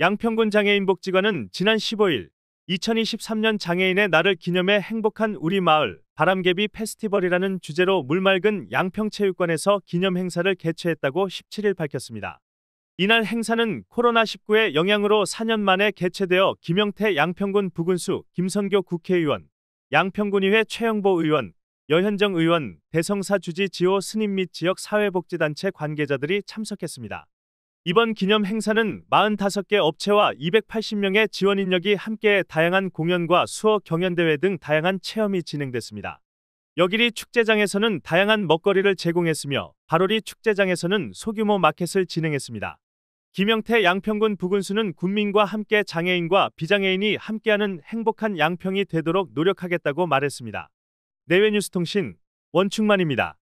양평군 장애인복지관은 지난 15일 2023년 장애인의 날을 기념해 행복한 우리 마을 바람개비 페스티벌이라는 주제로 물맑은 양평체육관에서 기념 행사를 개최했다고 17일 밝혔습니다. 이날 행사는 코로나19의 영향으로 4년 만에 개최되어 김영태 양평군 부군수, 김선교 국회의원, 양평군의회 최영보 의원, 여현정 의원, 대성사 주지 지호 스님 및 지역 사회복지단체 관계자들이 참석했습니다. 이번 기념 행사는 45개 업체와 280명의 지원 인력이 함께 다양한 공연과 수어 경연대회 등 다양한 체험이 진행됐습니다. 여기리 축제장에서는 다양한 먹거리를 제공했으며 바로리 축제장에서는 소규모 마켓을 진행했습니다. 김영태 양평군 부근수는 군민과 함께 장애인과 비장애인이 함께하는 행복한 양평이 되도록 노력하겠다고 말했습니다. 내외뉴스통신 원충만입니다.